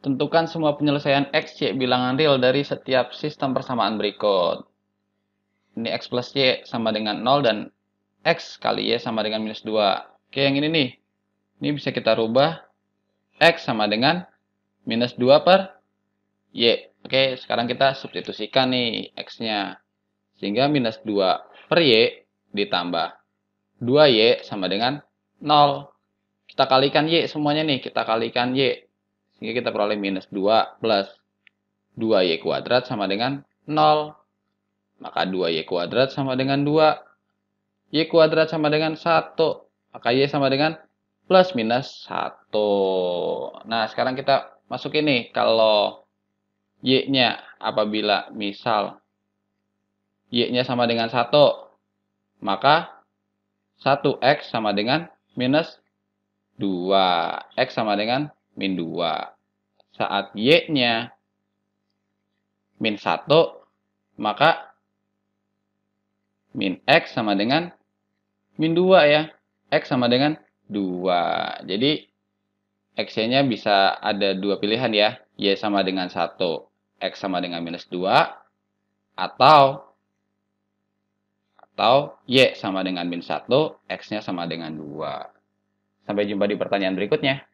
Tentukan semua penyelesaian X, Y bilangan real dari setiap sistem persamaan berikut. Ini X plus Y sama dengan 0 dan X kali Y sama dengan minus 2. Oke, yang ini nih. Ini bisa kita rubah X sama dengan minus 2 per Y. Oke, sekarang kita substitusikan nih X-nya. Sehingga minus 2 per Y ditambah 2Y sama dengan 0. Kita kalikan Y semuanya nih. Kita kalikan Y. Sehingga kita peroleh minus 2 plus 2y kuadrat sama dengan 0. Maka 2y kuadrat sama dengan 2. y kuadrat sama dengan 1. Maka y sama dengan plus minus 1. Nah, sekarang kita masuk ini. Kalau y-nya apabila misal y-nya sama dengan 1, maka 1x sama dengan minus 2. X sama dengan min 2. Saat Y-nya min 1, maka min X sama dengan min 2 ya. X sama dengan 2. Jadi, X-nya bisa ada dua pilihan ya. Y sama dengan 1, X sama dengan minus 2, atau atau Y sama dengan min 1, X-nya sama dengan 2. Sampai jumpa di pertanyaan berikutnya.